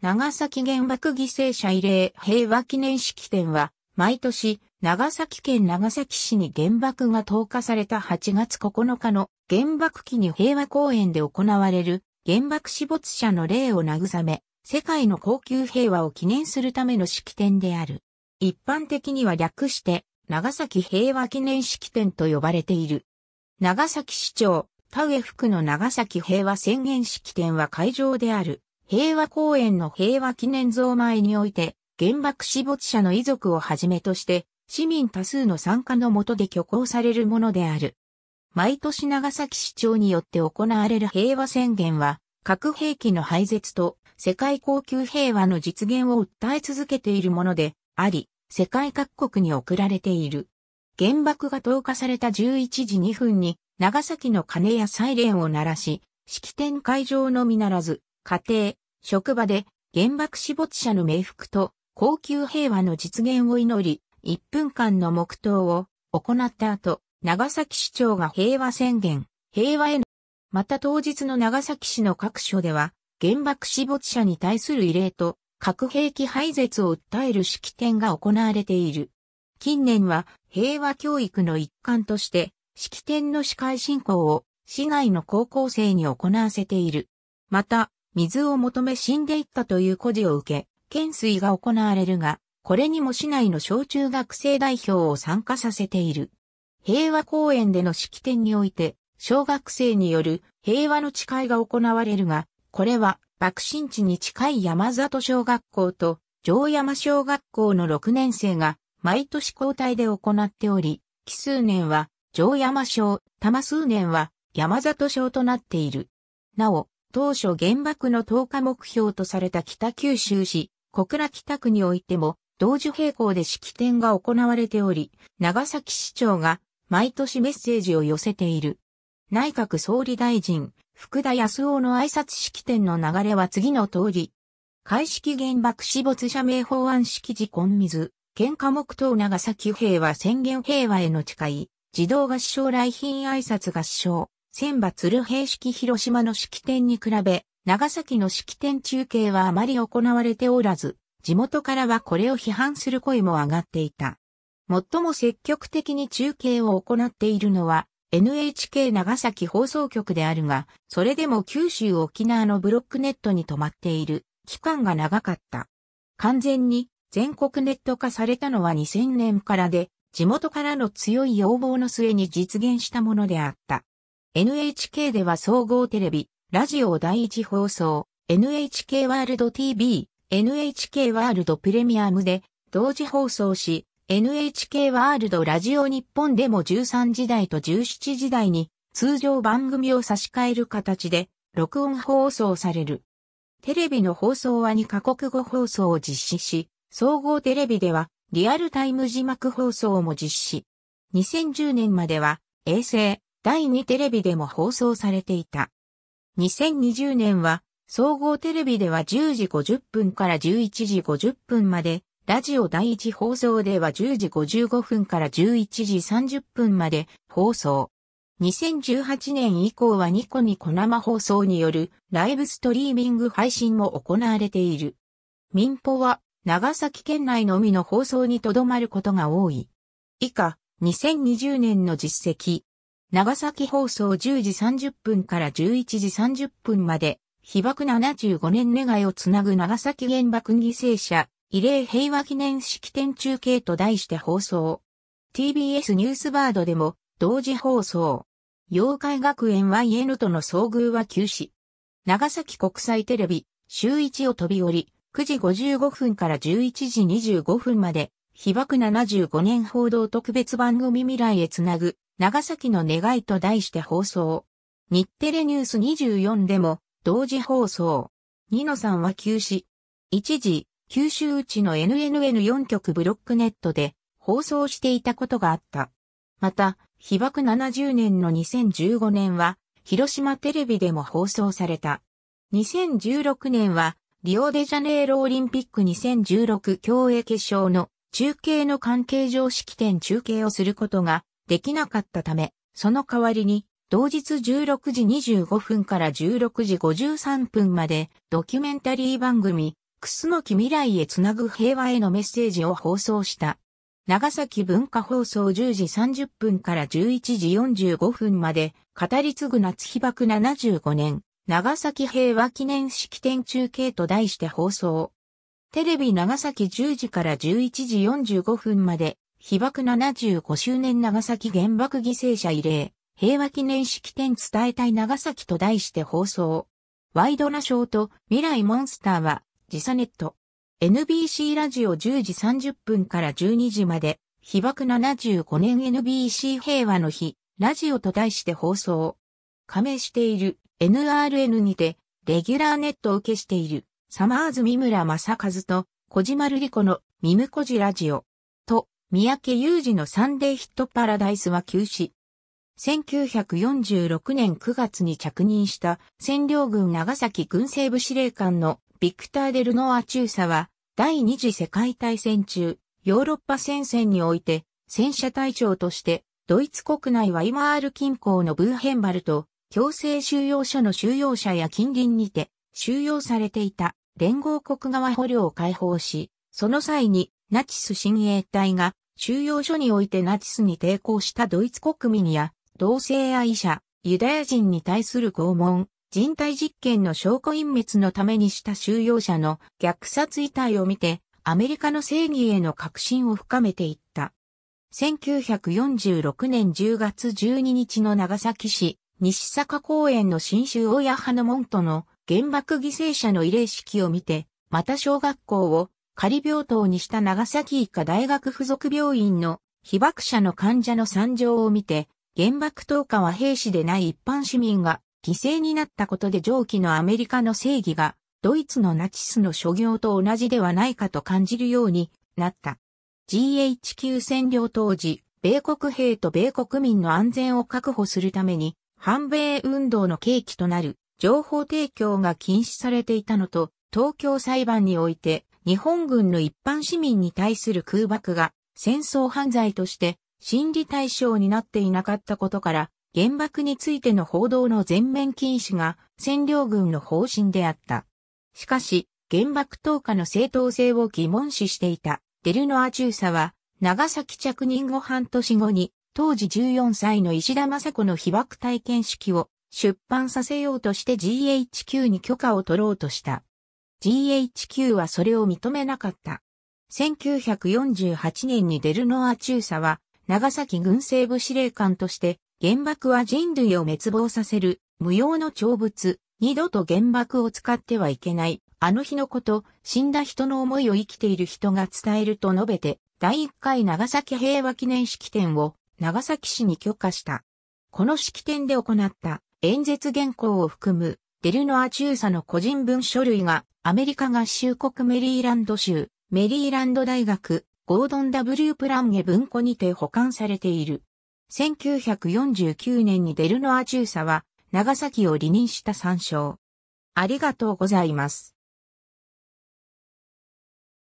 長崎原爆犠牲者慰霊平和記念式典は、毎年、長崎県長崎市に原爆が投下された8月9日の原爆期に平和公園で行われる原爆死没者の霊を慰め、世界の高級平和を記念するための式典である。一般的には略して、長崎平和記念式典と呼ばれている。長崎市長、田上福の長崎平和宣言式典は会場である。平和公園の平和記念像前において、原爆死没者の遺族をはじめとして、市民多数の参加のもとで挙行されるものである。毎年長崎市長によって行われる平和宣言は、核兵器の廃絶と世界高級平和の実現を訴え続けているものであり、世界各国に送られている。原爆が投下された11時2分に、長崎の鐘やサイレンを鳴らし、式典会場のみならず、家庭、職場で原爆死没者の冥福と高級平和の実現を祈り、1分間の黙祷を行った後、長崎市長が平和宣言、平和への、また当日の長崎市の各所では、原爆死没者に対する異例と核兵器廃絶を訴える式典が行われている。近年は平和教育の一環として式典の司会進行を市内の高校生に行わせている。また水を求め死んでいったという故事を受け、懸垂が行われるが、これにも市内の小中学生代表を参加させている。平和公園での式典において、小学生による平和の誓いが行われるが、これは爆心地に近い山里小学校と城山小学校の6年生が毎年交代で行っており、奇数年は城山小、摩数年は山里小となっている。なお、当初原爆の投下目標とされた北九州市、小倉北区においても、同時並行で式典が行われており、長崎市長が毎年メッセージを寄せている。内閣総理大臣、福田康夫の挨拶式典の流れは次の通り。開式原爆死没者名法案式時根水、喧嘩目等長崎平和宣言平和への誓い、児童合唱来賓挨拶合唱。千葉鶴平式広島の式典に比べ、長崎の式典中継はあまり行われておらず、地元からはこれを批判する声も上がっていた。最も積極的に中継を行っているのは NHK 長崎放送局であるが、それでも九州沖縄のブロックネットに止まっている期間が長かった。完全に全国ネット化されたのは2000年からで、地元からの強い要望の末に実現したものであった。NHK では総合テレビ、ラジオ第一放送、NHK ワールド TV、NHK ワールドプレミアムで同時放送し、NHK ワールドラジオ日本でも13時台と17時台に通常番組を差し替える形で録音放送される。テレビの放送は2カ国語放送を実施し、総合テレビではリアルタイム字幕放送も実施。2010年までは衛星、第2テレビでも放送されていた。2020年は、総合テレビでは10時50分から11時50分まで、ラジオ第1放送では10時55分から11時30分まで放送。2018年以降はニコニコ生放送によるライブストリーミング配信も行われている。民放は長崎県内のみの放送にとどまることが多い。以下、2020年の実績。長崎放送10時30分から11時30分まで、被爆75年願いをつなぐ長崎原爆犠牲者、慰霊平和記念式典中継と題して放送。TBS ニュースバードでも同時放送。妖怪学園 YN との遭遇は休止。長崎国際テレビ、週1を飛び降り、9時55分から11時25分まで、被爆75年報道特別番組未来へつなぐ長崎の願いと題して放送。日テレニュース24でも同時放送。ニノさんは休止。一時、九州うちの NNN4 局ブロックネットで放送していたことがあった。また、被爆70年の2015年は、広島テレビでも放送された。2016年は、リオデジャネイロオリンピック2016競泳決勝の中継の関係上式典中継をすることができなかったため、その代わりに、同日16時25分から16時53分まで、ドキュメンタリー番組、くすのき未来へつなぐ平和へのメッセージを放送した。長崎文化放送10時30分から11時45分まで、語り継ぐ夏被爆75年、長崎平和記念式典中継と題して放送。テレビ長崎10時から11時45分まで、被爆75周年長崎原爆犠牲者慰霊、平和記念式典伝えたい長崎と題して放送。ワイドナショーと未来モンスターは、時差ネット。NBC ラジオ10時30分から12時まで、被爆75年 NBC 平和の日、ラジオと題して放送。加盟している NRN にて、レギュラーネットを受けしている、サマーズ三村正和と、小島瑠璃子のミムコジラジオ。三宅裕二のサンデーヒットパラダイスは休止。1946年9月に着任した占領軍長崎軍政部司令官のビクター・デルノア中佐は第二次世界大戦中ヨーロッパ戦線において戦車隊長としてドイツ国内はイマール近郊のブーヘンバルと強制収容所の収容者や近隣にて収容されていた連合国側捕虜を解放し、その際にナチス親衛隊が収容所においてナチスに抵抗したドイツ国民や同性愛者、ユダヤ人に対する拷問、人体実験の証拠隠滅のためにした収容者の虐殺遺体を見て、アメリカの正義への確信を深めていった。1946年10月12日の長崎市、西坂公園の新州親派の門徒の原爆犠牲者の慰霊式を見て、また小学校を仮病棟にした長崎医科大学附属病院の被爆者の患者の惨状を見て、原爆投下は兵士でない一般市民が犠牲になったことで上記のアメリカの正義がドイツのナチスの諸行と同じではないかと感じるようになった。GHQ 占領当時、米国兵と米国民の安全を確保するために、反米運動の契機となる情報提供が禁止されていたのと、東京裁判において日本軍の一般市民に対する空爆が戦争犯罪として審理対象になっていなかったことから、原爆についての報道の全面禁止が占領軍の方針であった。しかし、原爆投下の正当性を疑問視していたデルノア中佐は、長崎着任後半年後に、当時14歳の石田正子の被爆体験式を出版させようとして GHQ に許可を取ろうとした。GHQ はそれを認めなかった。1948年にデルノア中佐は、長崎軍政部司令官として、原爆は人類を滅亡させる、無用の長物、二度と原爆を使ってはいけない、あの日のこと、死んだ人の思いを生きている人が伝えると述べて、第1回長崎平和記念式典を長崎市に許可した。この式典で行った演説原稿を含むデルノア中佐の個人文書類がアメリカ合衆国メリーランド州、メリーランド大学、ゴードン W プランゲ文庫にて保管されている。1949年にデルノア中佐は、長崎を離任した参照。ありがとうございます。